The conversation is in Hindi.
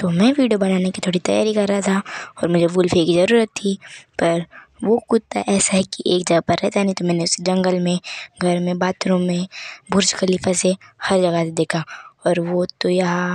तो मैं वीडियो बनाने की थोड़ी तैयारी कर रहा था और मुझे वुल्फी की ज़रूरत थी पर वो कुत्ता ऐसा है कि एक जगह पर रहता नहीं तो मैंने उसे जंगल में घर में बाथरूम में बुर्ज खलीफा से हर जगह से देखा और वो तो यहाँ